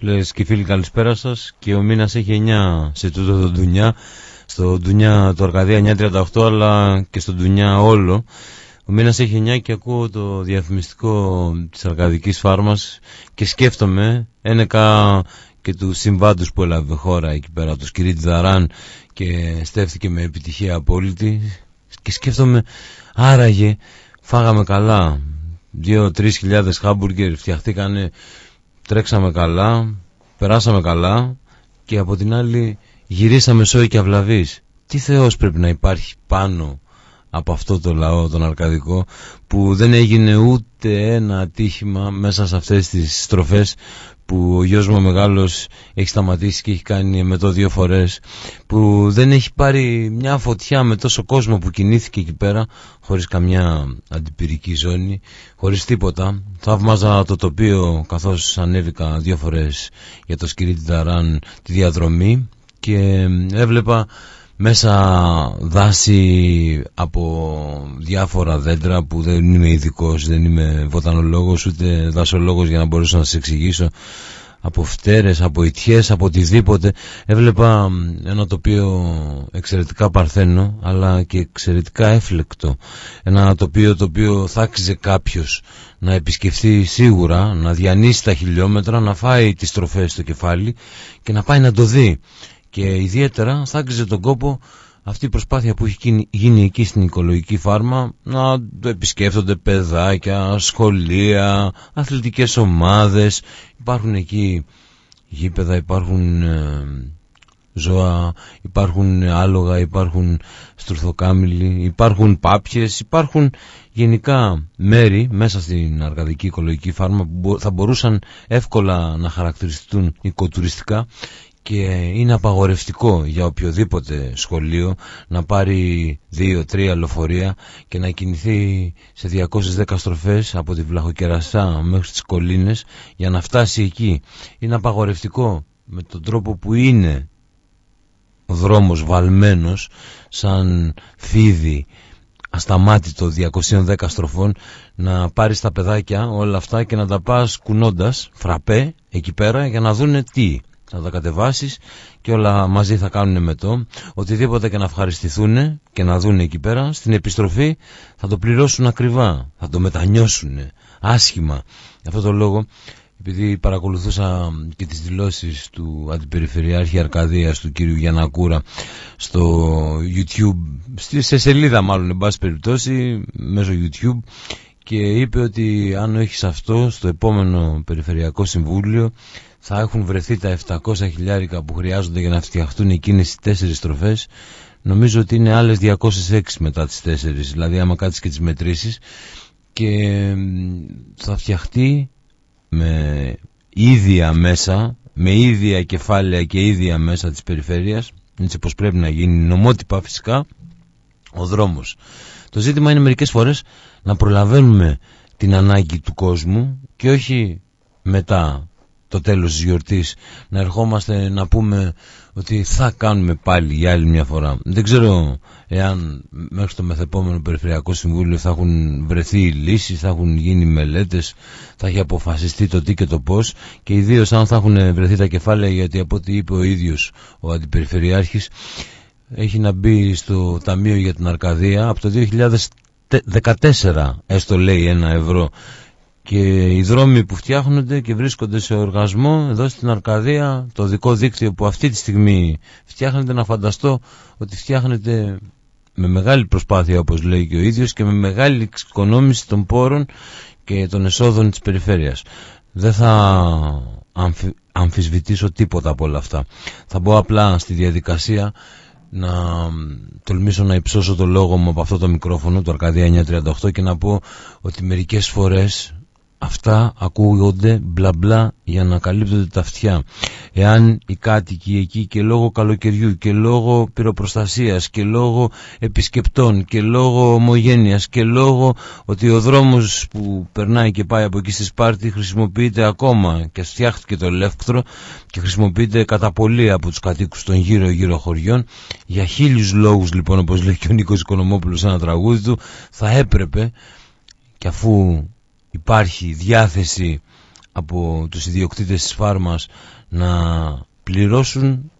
Φίλε και φίλοι, καλησπέρα σας. Και ο μήνας έχει 9 σε τούτο το Ντουνιά. Στο Ντουνιά το Αρκαδία 9.38, αλλά και στο Ντουνιά όλο. Ο μήνας έχει 9 και ακούω το διαφημιστικό της Αρκαδικής Φάρμας και σκέφτομαι ένεκα και τους συμβάντους που έλαβε χώρα εκεί πέρα, τους Κυρίτη Δαράν και στέφθηκε με επιτυχία απόλυτη. Και σκέφτομαι, άραγε, φάγαμε καλά. Δύο-τρει χιλιάδες χάμπουργκερ φτιαχτήκανε τρέξαμε καλά, περάσαμε καλά και από την άλλη γυρίσαμε σόι και αυλαβείς. Τι θεός πρέπει να υπάρχει πάνω από αυτό το λαό τον Αρκαδικό που δεν έγινε ούτε ένα ατύχημα μέσα σε αυτές τις στροφές που ο γιος μου μεγάλος έχει σταματήσει και έχει κάνει με το δύο φορές που δεν έχει πάρει μια φωτιά με τόσο κόσμο που κινήθηκε εκεί πέρα χωρίς καμιά αντιπυρική ζώνη, χωρίς τίποτα θαύμαζα το τοπίο καθώς ανέβηκα δύο φορές για το σκυρί Ταράν τη διαδρομή και ε, έβλεπα μέσα δάση από διάφορα δέντρα που δεν είμαι ειδικός, δεν είμαι βοτανολόγος ούτε δασολόγος για να μπορέσω να σας εξηγήσω από φτέρες, από ιτιές, από οτιδήποτε έβλεπα ένα τοπίο εξαιρετικά παρθένο αλλά και εξαιρετικά έφλεκτο ένα τοπίο το οποίο θα άξιζε κάποιος να επισκεφθεί σίγουρα να διανύσει τα χιλιόμετρα να φάει τις τροφές στο κεφάλι και να πάει να το δει και ιδιαίτερα θα άγγιζε τον κόπο αυτή η προσπάθεια που έχει γίνει εκεί στην οικολογική φάρμα να το επισκέφτονται παιδάκια, σχολεία, αθλητικές ομάδες υπάρχουν εκεί γήπεδα, υπάρχουν ε, ζώα, υπάρχουν ε, άλογα, υπάρχουν στουρθοκάμιλοι, υπάρχουν πάπιες, υπάρχουν γενικά μέρη μέσα στην αργαδική οικολογική φάρμα που θα μπορούσαν εύκολα να χαρακτηριστούν οικοτουριστικά και είναι απαγορευτικό για οποιοδήποτε σχολείο να πάρει δύο-τρία λεωφορεία και να κινηθεί σε 210 στροφές από τη Βλαχοκερασά μέχρι τις Κολίνες για να φτάσει εκεί. Είναι απαγορευτικό με τον τρόπο που είναι ο δρόμος βαλμένος σαν φίδι ασταμάτητο 210 στροφών να πάρεις τα παιδάκια όλα αυτά και να τα πας κουνώντας φραπέ εκεί πέρα για να δούνε τι θα τα κατεβάσεις και όλα μαζί θα κάνουν με το οτιδήποτε και να ευχαριστηθούν και να δουν εκεί πέρα στην επιστροφή θα το πληρώσουν ακριβά θα το μετανιώσουν άσχημα Για αυτό το λόγο επειδή παρακολουθούσα και τις δηλώσεις του Αντιπεριφερειάρχη Αρκαδίας του κύριου Γιανακούρα στο YouTube σε σελίδα μάλλον εν πάση περιπτώσει μέσω YouTube και είπε ότι αν έχεις αυτό στο επόμενο Περιφερειακό Συμβούλιο θα έχουν βρεθεί τα 700 χιλιάρικα που χρειάζονται για να φτιαχτούν εκείνες οι τέσσερις στροφές νομίζω ότι είναι άλλες 206 μετά τις τέσσερις δηλαδή άμα κάτσεις και τις μετρήσεις και θα φτιαχτεί με ίδια μέσα με ίδια κεφάλαια και ίδια μέσα της περιφέρειας έτσι πως πρέπει να γίνει νομότυπα φυσικά ο δρόμος το ζήτημα είναι μερικές φορές να προλαβαίνουμε την ανάγκη του κόσμου και όχι μετά το τέλος της γιορτής να ερχόμαστε να πούμε ότι θα κάνουμε πάλι για άλλη μια φορά. Δεν ξέρω εάν μέχρι το μεθεπόμενο Περιφερειακό Συμβούλιο θα έχουν βρεθεί λύσεις, θα έχουν γίνει μελέτες, θα έχει αποφασιστεί το τι και το πώς και ιδίως αν θα έχουν βρεθεί τα κεφάλαια γιατί από ό,τι είπε ο ίδιος ο Αντιπεριφερειάρχης έχει να μπει στο Ταμείο για την Αρκαδία από το 2014 έστω λέει ένα ευρώ και οι δρόμοι που φτιάχνονται και βρίσκονται σε οργασμό εδώ στην Αρκαδία, το δικό δίκτυο που αυτή τη στιγμή φτιάχνεται, να φανταστώ ότι φτιάχνεται με μεγάλη προσπάθεια όπως λέει και ο ίδιος και με μεγάλη εξοικονόμηση των πόρων και των εσόδων της περιφέρειας. Δεν θα αμφι... αμφισβητήσω τίποτα από όλα αυτά. Θα μπω απλά στη διαδικασία να τολμήσω να υψώσω το λόγο μου από αυτό το μικρόφωνο, του Αρκαδία 938 και να πω ότι μερικές φορές Αυτά ακούγονται μπλα μπλα για να καλύπτονται τα αυτιά. Εάν οι κάτοικοι εκεί και λόγω καλοκαιριού και λόγω πυροπροστασίας και λόγω επισκεπτών και λόγω ομογένειας και λόγω ότι ο δρόμος που περνάει και πάει από εκεί στη Σπάρτη χρησιμοποιείται ακόμα και φτιάχτηκε το ελεύκτρο και χρησιμοποιείται κατά πολύ από τους κατοίκους των γύρω-γύρω χωριών για χίλιους λόγους λοιπόν όπως λέει και ο Νίκος Οικονομόπουλος ένα τραγούδι του θα έπρεπε και αφού υπάρχει διάθεση από τους ιδιοκτήτες της φάρμας να πληρώσουν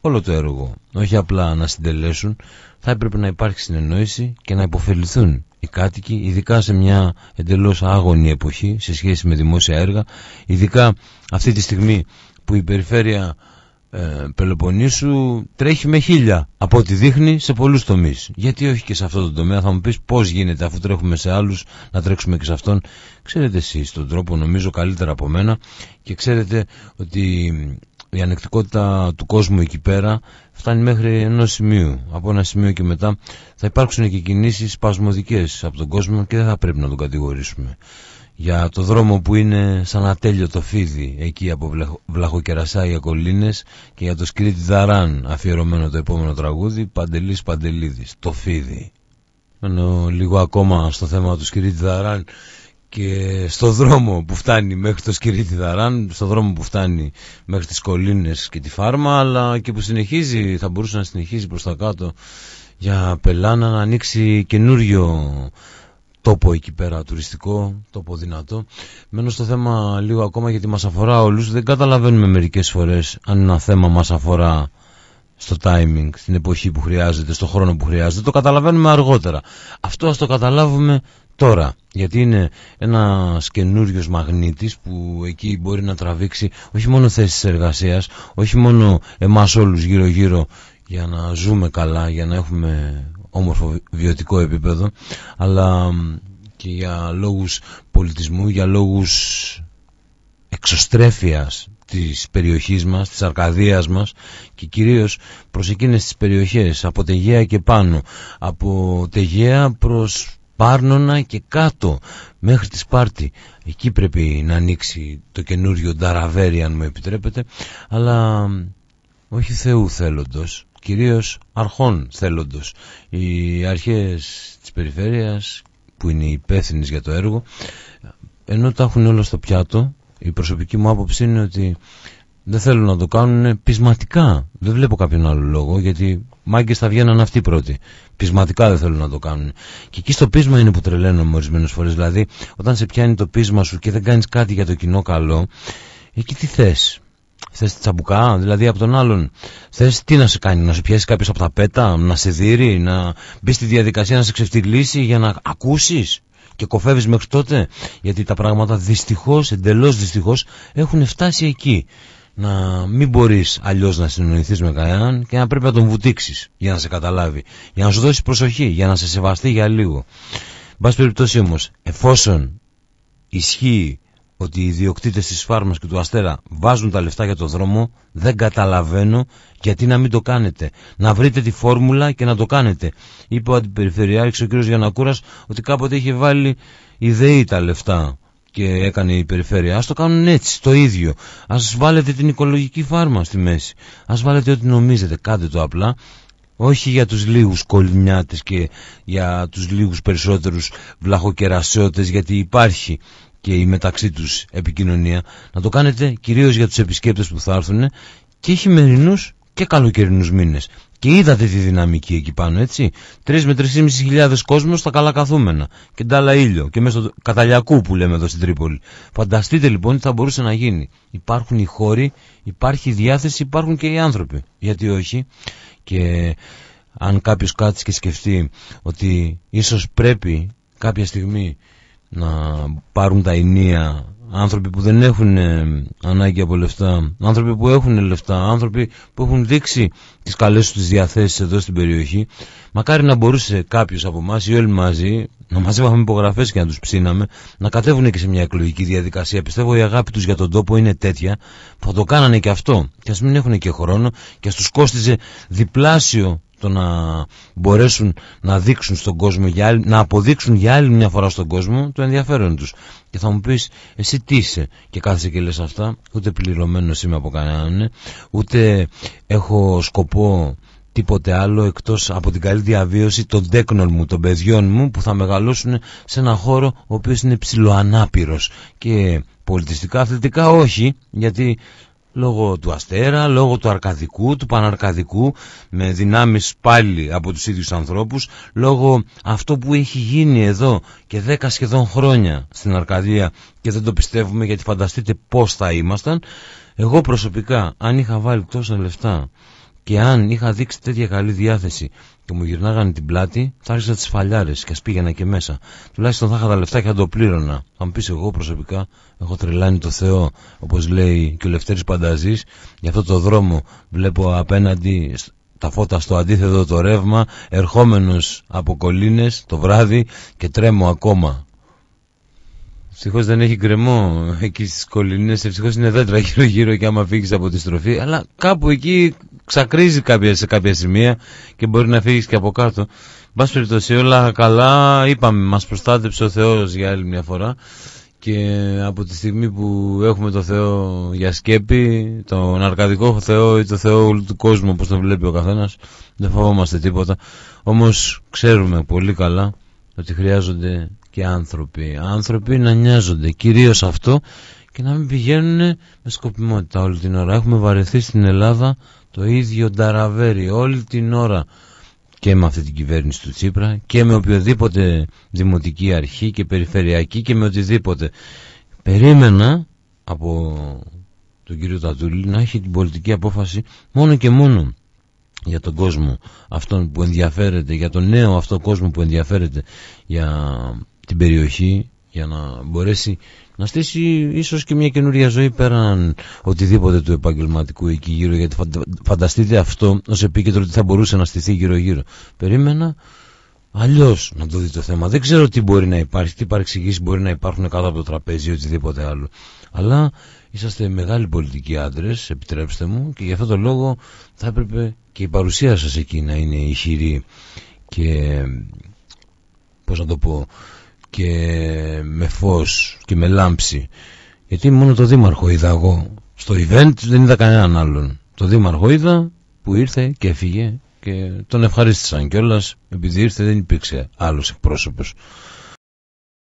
όλο το έργο, όχι απλά να συντελέσουν, θα έπρεπε να υπάρχει συνεννόηση και να υποφεληθούν οι κάτοικοι, ειδικά σε μια εντελώς άγωνη εποχή σε σχέση με δημόσια έργα, ειδικά αυτή τη στιγμή που η περιφέρεια ε, Πελοποννήσου τρέχει με χίλια από ό,τι δείχνει σε πολλούς τομείς γιατί όχι και σε αυτό το τομέα θα μου πεις πώς γίνεται αφού τρέχουμε σε άλλους να τρέξουμε και σε αυτόν ξέρετε εσείς τον τρόπο νομίζω καλύτερα από μένα και ξέρετε ότι η ανεκτικότητα του κόσμου εκεί πέρα φτάνει μέχρι ενός σημείου. Από ένα σημείο και μετά θα υπάρξουν και κινήσεις σπασμωδικές από τον κόσμο και δεν θα πρέπει να τον κατηγορήσουμε για το δρόμο που είναι σαν το φίδι εκεί από για Ακολίνες και για το Σκυρίτι Δαράν αφιερωμένο το επόμενο τραγούδι Παντελής Παντελίδης, το φίδι. Μένω λίγο ακόμα στο θέμα του Σκυρίτι Δαράν και στο δρόμο που φτάνει μέχρι το σκυρίτι Δαράν, στο δρόμο που φτάνει μέχρι τις κολίνες και τη φάρμα, αλλά και που συνεχίζει, θα μπορούσε να συνεχίζει προς τα κάτω για πελάνα να ανοίξει καινούριο τόπο εκεί πέρα τουριστικό, τόπο δυνατό. Μένω στο θέμα λίγο ακόμα γιατί μας αφορά όλους. Δεν καταλαβαίνουμε μερικές φορές αν ένα θέμα μας αφορά στο timing, στην εποχή που χρειάζεται, στο χρόνο που χρειάζεται. Το καταλαβαίνουμε αργότερα. Αυτό ας το καταλάβουμε τώρα. Γιατί είναι ένας καινούριος μαγνήτης που εκεί μπορεί να τραβήξει όχι μόνο θέσεις εργασίας, όχι μόνο εμάς όλους γύρω-γύρω για να ζούμε καλά, για να έχουμε όμορφο βιωτικό επίπεδο αλλά και για λόγους πολιτισμού, για λόγους εξωστρέφειας της περιοχής μας, της Αρκαδίας μας και κυρίως προς εκείνες τις περιοχές, από Τεγέα και πάνω, από Τεγέα προς Πάρνονα και κάτω μέχρι τη Σπάρτη. Εκεί πρέπει να ανοίξει το καινούριο Νταραβέρι αν μου επιτρέπετε, αλλά όχι Θεού θέλοντος, κυρίως αρχών θέλοντος. Οι αρχές της περιφέρειας που είναι υπεύθυνες για το έργο ενώ τα έχουν όλα στο πιάτο η προσωπική μου άποψη είναι ότι δεν θέλουν να το κάνουν πεισματικά. Δεν βλέπω κάποιον άλλο λόγο, γιατί μάγκες θα βγαίναν αυτοί πρώτοι. Πεισματικά δεν θέλουν να το κάνουν. Και εκεί στο πείσμα είναι που με ορισμένες φορές. Δηλαδή, όταν σε πιάνει το πείσμα σου και δεν κάνεις κάτι για το κοινό καλό, εκεί τι θες Θες τσαμπουκά, δηλαδή από τον άλλον. Θες τι να σε κάνει, να σε πιάσει κάποιος από τα πέτα, να σε δείρει, να μπει στη διαδικασία να σε ξεφτυλίσει για να ακούσεις και κοφεύεις μέχρι τότε. Γιατί τα πράγματα δυστυχώς, εντελώς δυστυχώς, έχουν φτάσει εκεί. Να μην μπορείς αλλιώς να συνεννοηθεί με κανέναν και να πρέπει να τον βουτήξεις για να σε καταλάβει. Για να σου δώσει προσοχή, για να σε σεβαστεί για λίγο. Μπα περιπτώσει όμως, εφόσον ισχύει ότι οι ιδιοκτήτες της Φάρμας και του Αστέρα βάζουν τα λεφτά για το δρόμο, δεν καταλαβαίνω γιατί να μην το κάνετε. Να βρείτε τη φόρμουλα και να το κάνετε. Είπε ο Αντιπεριφερειάρχης ο κ. Γιανακούρας ότι κάποτε είχε βάλει η τα λεφτά και έκανε η περιφέρεια. Ας το κάνουν έτσι, το ίδιο. Ας βάλετε την οικολογική φάρμα στη μέση. Ας βάλετε ό,τι νομίζετε, κάντε το απλά. Όχι για τους λίγους κολυμιάτες και για τους λίγους περισσότερους βλαχοκερασιώτες, γιατί υπάρχει και η μεταξύ τους επικοινωνία να το κάνετε κυρίως για τους επισκέπτες που θα έρθουν και χειμερινούς και καλοκαιρινούς μήνες και είδατε τη δυναμική εκεί πάνω, έτσι. 3 με 3,5 χιλιάδες κόσμος στα καλά καθούμενα. Και ντάλα ήλιο. Και μέσα στο καταλιακού που λέμε εδώ στην Τρίπολη. Φανταστείτε λοιπόν τι θα μπορούσε να γίνει. Υπάρχουν οι χώροι, υπάρχει η διάθεση, υπάρχουν και οι άνθρωποι. Γιατί όχι. Και αν κάποιος κάτσει και σκεφτεί ότι ίσως πρέπει κάποια στιγμή να πάρουν τα ενία άνθρωποι που δεν έχουν ε, ανάγκη από λεφτά, άνθρωποι που έχουν λεφτά, άνθρωποι που έχουν δείξει τις καλές τους διαθέσεις εδώ στην περιοχή. Μακάρι να μπορούσε κάποιος από εμάς ή όλοι μαζί, να μαζεύαμε υπογραφές και να τους ψήναμε, να κατέβουν και σε μια εκλογική διαδικασία. Πιστεύω η αγάπη τους για τον τόπο είναι τέτοια που θα το κάνανε και αυτό. Και ας μην έχουν και χρόνο και ας τους κόστιζε διπλάσιο το να μπορέσουν να δείξουν στον κόσμο για να αποδείξουν για άλλη μια φορά στον κόσμο το ενδιαφέρον τους και θα μου πεις εσύ τι είσαι και κάθεσαι και λες αυτά ούτε πληρωμένος είμαι από κανέναν ε. ούτε έχω σκοπό τίποτε άλλο εκτός από την καλή διαβίωση των τέκνων μου, των παιδιών μου που θα μεγαλώσουν σε ένα χώρο ο οποίος είναι ψηλοανάπηρος και πολιτιστικά, αθλητικά όχι γιατί λόγω του Αστέρα, λόγω του Αρκαδικού, του Παναρκαδικού, με δυνάμεις πάλι από τους ίδιους ανθρώπους, λόγω αυτό που έχει γίνει εδώ και δέκα σχεδόν χρόνια στην Αρκαδία και δεν το πιστεύουμε γιατί φανταστείτε πώς θα ήμασταν, εγώ προσωπικά αν είχα βάλει τόσα λεφτά και αν είχα δείξει τέτοια καλή διάθεση και μου γυρνάγανε την πλάτη, θα άρχισα τις φαλιάρες και ας πήγαινα και μέσα. Τουλάχιστον θα είχα τα λεφτά και θα το πλήρωνα. Θα μου πεις εγώ προσωπικά, έχω τρελάνει το Θεό, όπως λέει και ο Λευτέρης Πανταζής, για αυτό το δρόμο βλέπω απέναντι τα φώτα στο αντίθετο το ρεύμα, ερχόμενος από κολίνε το βράδυ και τρέμω ακόμα. Ευτυχώς δεν έχει κρεμό εκεί στις κολλινέ. Ευτυχώς είναι δέντρα γύρω-γύρω και άμα φύγεις από τη στροφή. Αλλά κάπου εκεί ξακρίζει κάποια, σε κάποια σημεία και μπορεί να φύγεις και από κάτω. Μπα περιπτώσει, όλα καλά. Είπαμε, μας προστάτεψε ο Θεός για άλλη μια φορά. Και από τη στιγμή που έχουμε το Θεό για σκέπη, τον αρκαδικό Θεό ή το Θεό όλου του κόσμου όπως το βλέπει ο καθένας, δεν φοβόμαστε τίποτα. Όμως ξέρουμε πολύ καλά ότι χρειάζονται και άνθρωποι. Άνθρωποι να νοιάζονται κυρίως αυτό και να μην πηγαίνουν με σκοπιμότητα όλη την ώρα. Έχουμε βαρεθεί στην Ελλάδα το ίδιο ταραβέρι όλη την ώρα και με αυτή την κυβέρνηση του Τσίπρα και με οποιοδήποτε δημοτική αρχή και περιφερειακή και με οτιδήποτε. Περίμενα από τον κύριο Τατούλη να έχει την πολιτική απόφαση μόνο και μόνο για τον κόσμο αυτόν που ενδιαφέρεται, για τον νέο αυτό κόσμο που ενδιαφέρεται για την περιοχή, για να μπορέσει να στήσει ίσως και μια καινούρια ζωή πέραν οτιδήποτε του επαγγελματικού εκεί γύρω γιατί φανταστείτε αυτό ως επίκεντρο ότι θα μπορούσε να στηθεί γύρω γύρω περίμενα αλλιώς να το δει το θέμα δεν ξέρω τι μπορεί να υπάρχει τι παρεξηγήσεις μπορεί να υπάρχουν κάτω από το τραπέζι ή οτιδήποτε άλλο αλλά είσαστε μεγάλοι πολιτικοί άντρες, επιτρέψτε μου και γι' αυτόν τον λόγο θα έπρεπε και η παρουσία σας εκεί να είναι ηχηρή και πώς να το πω και με φως και με λάμψη γιατί μόνο το δήμαρχο είδα εγώ στο event δεν είδα κανέναν άλλον το δήμαρχο είδα που ήρθε και έφυγε και τον ευχαρίστησαν κιόλας επειδή ήρθε δεν υπήρξε άλλος εκπρόσωπος